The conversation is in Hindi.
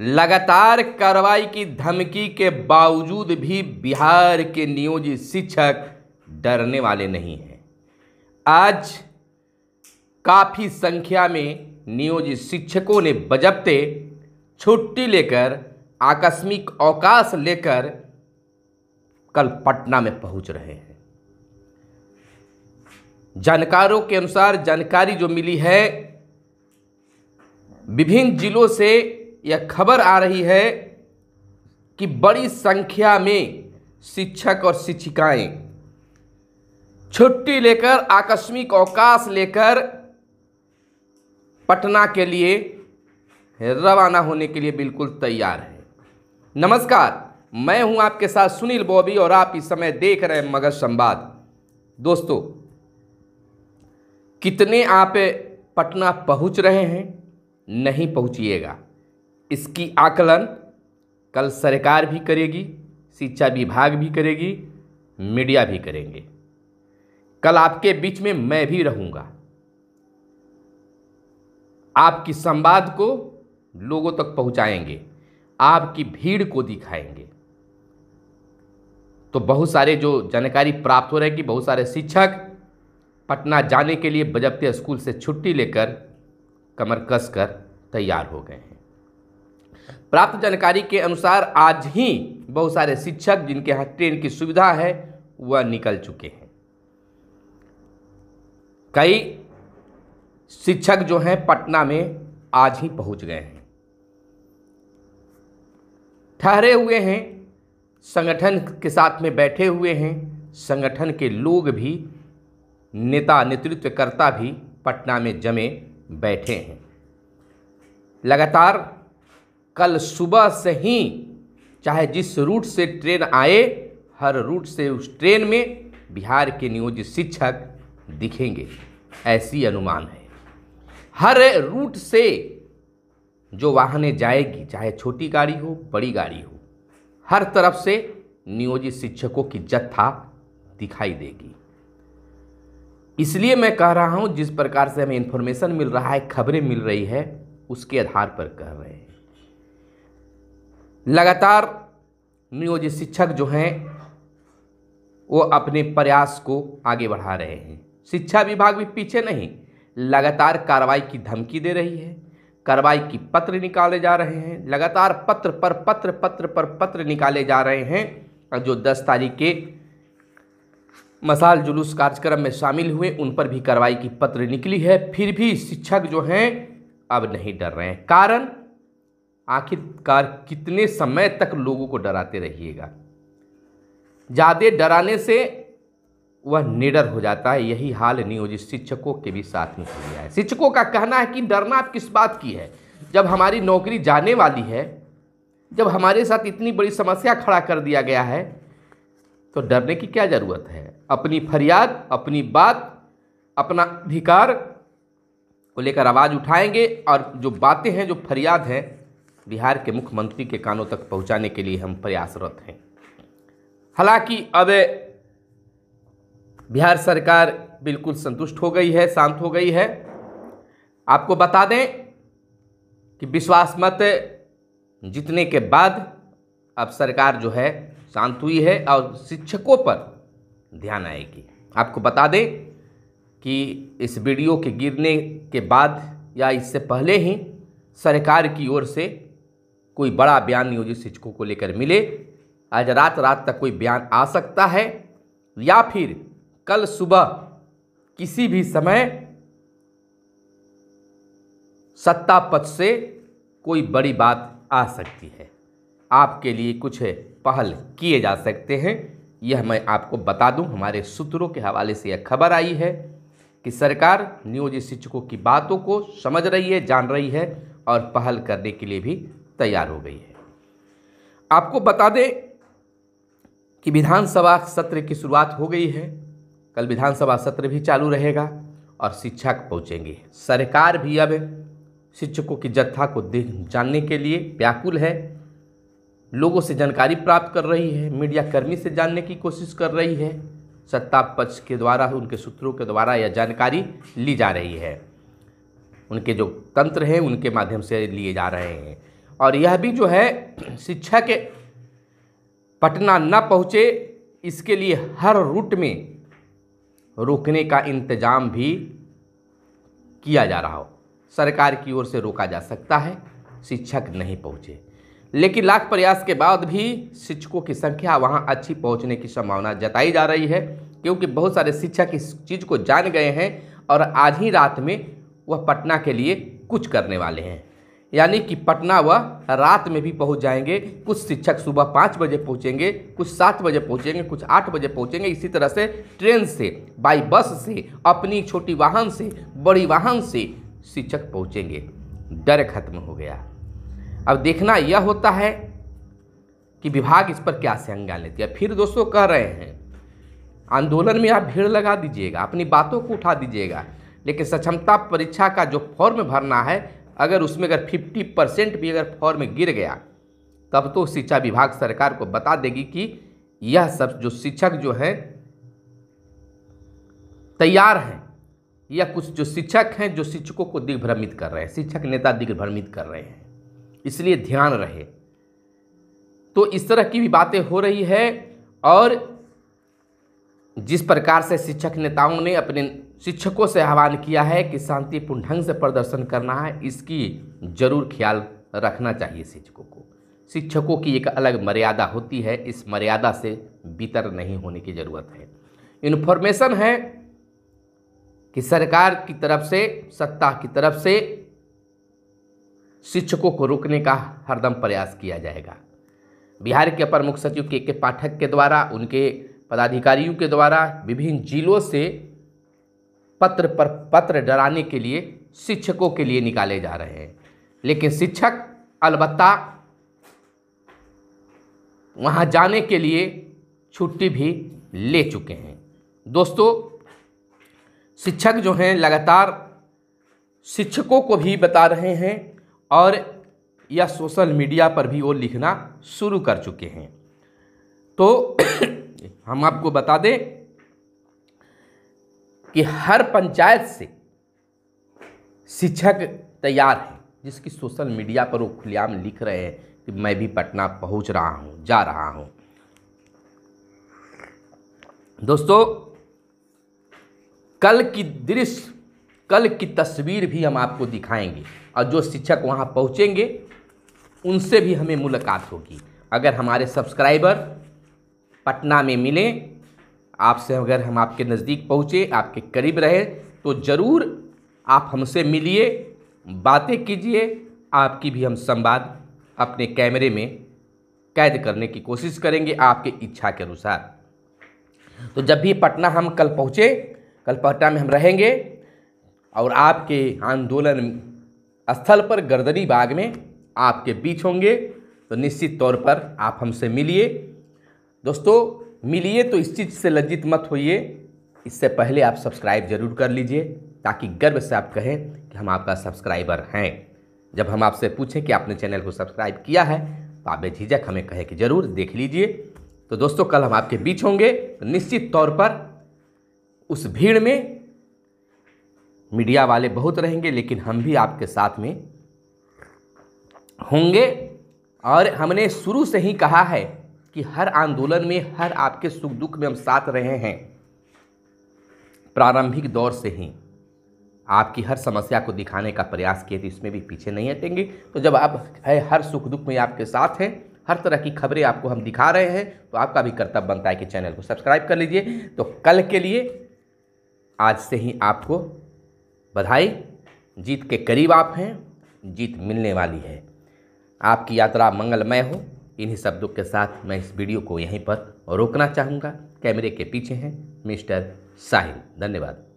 लगातार कार्रवाई की धमकी के बावजूद भी बिहार के नियोजित शिक्षक डरने वाले नहीं हैं आज काफ़ी संख्या में नियोजित शिक्षकों ने बजबते छुट्टी लेकर आकस्मिक अवकाश लेकर कल पटना में पहुंच रहे हैं जानकारों के अनुसार जानकारी जो मिली है विभिन्न जिलों से यह खबर आ रही है कि बड़ी संख्या में शिक्षक और शिक्षिकाएं छुट्टी लेकर आकस्मिक अवकाश लेकर पटना के लिए रवाना होने के लिए बिल्कुल तैयार है नमस्कार मैं हूं आपके साथ सुनील बॉबी और आप इस समय देख रहे हैं मगध संवाद दोस्तों कितने आप पटना पहुंच रहे हैं नहीं पहुंचिएगा इसकी आकलन कल सरकार भी करेगी शिक्षा विभाग भी करेगी मीडिया भी करेंगे कल आपके बीच में मैं भी रहूँगा आपकी संवाद को लोगों तक पहुँचाएंगे आपकी भीड़ को दिखाएंगे तो बहुत सारे जो जानकारी प्राप्त हो रहे हैं कि बहुत सारे शिक्षक पटना जाने के लिए बजपते स्कूल से छुट्टी लेकर कमर कसकर तैयार हो गए हैं प्राप्त जानकारी के अनुसार आज ही बहुत सारे शिक्षक जिनके यहाँ ट्रेन की सुविधा है वह निकल चुके हैं कई शिक्षक जो हैं पटना में आज ही पहुंच गए हैं ठहरे हुए हैं संगठन के साथ में बैठे हुए हैं संगठन के लोग भी नेता नेतृत्वकर्ता भी पटना में जमे बैठे हैं लगातार कल सुबह से ही चाहे जिस रूट से ट्रेन आए हर रूट से उस ट्रेन में बिहार के नियोजित शिक्षक दिखेंगे ऐसी अनुमान है हर रूट से जो वाहनें जाएगी चाहे छोटी गाड़ी हो बड़ी गाड़ी हो हर तरफ से नियोजित शिक्षकों की जत्था दिखाई देगी इसलिए मैं कह रहा हूँ जिस प्रकार से हमें इन्फॉर्मेशन मिल रहा है खबरें मिल रही है उसके आधार पर कह रहे हैं लगातार नियोजित शिक्षक जो हैं वो अपने प्रयास को आगे बढ़ा रहे हैं शिक्षा विभाग भी पीछे नहीं लगातार कार्रवाई की धमकी दे रही है कार्रवाई की पत्र निकाले जा रहे हैं लगातार पत्र पर पत्र पत्र पर पत्र निकाले जा रहे हैं और जो दस तारीख के मसाल जुलूस कार्यक्रम में शामिल हुए उन पर भी कार्रवाई की पत्र निकली है फिर भी शिक्षक जो हैं अब नहीं डर रहे हैं कारण आखिरकार कितने समय तक लोगों को डराते रहिएगा ज़्यादा डराने से वह निडर हो जाता है यही हाल नियोजित शिक्षकों के भी साथ में हो गया है शिक्षकों का कहना है कि डरना किस बात की है जब हमारी नौकरी जाने वाली है जब हमारे साथ इतनी बड़ी समस्या खड़ा कर दिया गया है तो डरने की क्या ज़रूरत है अपनी फरियाद अपनी बात अपना अधिकार को लेकर आवाज़ उठाएंगे और जो बातें हैं जो फरियाद हैं बिहार के मुख्यमंत्री के कानों तक पहुंचाने के लिए हम प्रयासरत हैं हालांकि अब बिहार सरकार बिल्कुल संतुष्ट हो गई है शांत हो गई है आपको बता दें कि विश्वास मत जीतने के बाद अब सरकार जो है शांत हुई है और शिक्षकों पर ध्यान आएगी आपको बता दें कि इस वीडियो के गिरने के बाद या इससे पहले ही सरकार की ओर से कोई बड़ा बयान नियोजित शिक्षकों को लेकर मिले आज रात रात तक कोई बयान आ सकता है या फिर कल सुबह किसी भी समय सत्ता पक्ष से कोई बड़ी बात आ सकती है आपके लिए कुछ पहल किए जा सकते हैं यह मैं आपको बता दूं हमारे सूत्रों के हवाले से यह खबर आई है कि सरकार नियोजित शिक्षकों की बातों को समझ रही है जान रही है और पहल करने के लिए भी तैयार हो गई है आपको बता दें कि विधानसभा सत्र की शुरुआत हो गई है कल विधानसभा सत्र भी चालू रहेगा और शिक्षक पहुँचेंगे सरकार भी अब शिक्षकों की जत्था को देख जानने के लिए व्याकुल है लोगों से जानकारी प्राप्त कर रही है मीडिया कर्मी से जानने की कोशिश कर रही है सत्ता पक्ष के द्वारा उनके सूत्रों के द्वारा यह जानकारी ली जा रही है उनके जो तंत्र हैं उनके माध्यम से लिए जा रहे हैं और यह भी जो है शिक्षा के पटना न पहुँचे इसके लिए हर रूट में रोकने का इंतजाम भी किया जा रहा हो सरकार की ओर से रोका जा सकता है शिक्षक नहीं पहुँचे लेकिन लाख प्रयास के बाद भी शिक्षकों की संख्या वहाँ अच्छी पहुँचने की संभावना जताई जा रही है क्योंकि बहुत सारे शिक्षक इस चीज़ को जान गए हैं और आज ही रात में वह पटना के लिए कुछ करने वाले हैं यानी कि पटना व रात में भी पहुंच जाएंगे कुछ शिक्षक सुबह पाँच बजे पहुंचेंगे कुछ सात बजे पहुंचेंगे कुछ आठ बजे पहुंचेंगे इसी तरह से ट्रेन से बाई बस से अपनी छोटी वाहन से बड़ी वाहन से शिक्षक पहुंचेंगे डर खत्म हो गया अब देखना यह होता है कि विभाग इस पर क्या संज्ञान लेती है फिर दोस्तों कह रहे हैं आंदोलन में आप भीड़ लगा दीजिएगा अपनी बातों को उठा दीजिएगा लेकिन सक्षमता परीक्षा का जो फॉर्म भरना है अगर उसमें अगर फिफ्टी परसेंट भी अगर फॉर्म गिर गया तब तो शिक्षा विभाग सरकार को बता देगी कि यह सब जो शिक्षक जो हैं तैयार हैं या कुछ जो शिक्षक हैं जो शिक्षकों को दिग्भ्रमित कर रहे हैं शिक्षक नेता दिग्भ्रमित कर रहे हैं इसलिए ध्यान रहे तो इस तरह की भी बातें हो रही है और जिस प्रकार से शिक्षक नेताओं ने अपने शिक्षकों से आह्वान किया है कि शांतिपूर्ण ढंग से प्रदर्शन करना है इसकी जरूर ख्याल रखना चाहिए शिक्षकों को शिक्षकों की एक अलग मर्यादा होती है इस मर्यादा से बीतर नहीं होने की ज़रूरत है इन्फॉर्मेशन है कि सरकार की तरफ से सत्ता की तरफ से शिक्षकों को रोकने का हरदम प्रयास किया जाएगा बिहार के अपर मुख्य सचिव के के पाठक के द्वारा उनके पदाधिकारियों के द्वारा विभिन्न जिलों से पत्र पर पत्र डराने के लिए शिक्षकों के लिए निकाले जा रहे हैं लेकिन शिक्षक अलबत्ता वहाँ जाने के लिए छुट्टी भी ले चुके हैं दोस्तों शिक्षक जो हैं लगातार शिक्षकों को भी बता रहे हैं और या सोशल मीडिया पर भी वो लिखना शुरू कर चुके हैं तो हम आपको बता दें कि हर पंचायत से शिक्षक तैयार है जिसकी सोशल मीडिया पर वो खुलेआम लिख रहे हैं कि मैं भी पटना पहुंच रहा हूं जा रहा हूं दोस्तों कल की दृश्य कल की तस्वीर भी हम आपको दिखाएंगे और जो शिक्षक वहां पहुंचेंगे उनसे भी हमें मुलाकात होगी अगर हमारे सब्सक्राइबर पटना में मिलें आपसे अगर हम आपके नज़दीक पहुँचे आपके करीब रहे तो ज़रूर आप हमसे मिलिए बातें कीजिए आपकी भी हम संवाद अपने कैमरे में कैद करने की कोशिश करेंगे आपके इच्छा के अनुसार तो जब भी पटना हम कल पहुँचे कल पटना में हम रहेंगे और आपके आंदोलन स्थल पर गर्दनी बाग में आपके बीच होंगे तो निश्चित तौर पर आप हमसे मिलिए दोस्तों मिलिए तो इस चीज़ से लज्जित मत होइए इससे पहले आप सब्सक्राइब जरूर कर लीजिए ताकि गर्व से आप कहें कि हम आपका सब्सक्राइबर हैं जब हम आपसे पूछें कि आपने चैनल को सब्सक्राइब किया है तो आप बेझिझक हमें कहें कि ज़रूर देख लीजिए तो दोस्तों कल हम आपके बीच होंगे तो निश्चित तौर पर उस भीड़ में मीडिया वाले बहुत रहेंगे लेकिन हम भी आपके साथ में होंगे और हमने शुरू से ही कहा है कि हर आंदोलन में हर आपके सुख दुख में हम साथ रहे हैं प्रारंभिक दौर से ही आपकी हर समस्या को दिखाने का प्रयास किए थे इसमें भी पीछे नहीं हटेंगे तो जब आप है हर सुख दुख में आपके साथ हैं हर तरह की खबरें आपको हम दिखा रहे हैं तो आपका भी कर्तव्य बनता है कि चैनल को सब्सक्राइब कर लीजिए तो कल के लिए आज से ही आपको बधाई जीत के करीब आप हैं जीत मिलने वाली है आपकी यात्रा मंगलमय हो इन्हीं शब्दों के साथ मैं इस वीडियो को यहीं पर रोकना चाहूँगा कैमरे के पीछे हैं मिस्टर साहिल धन्यवाद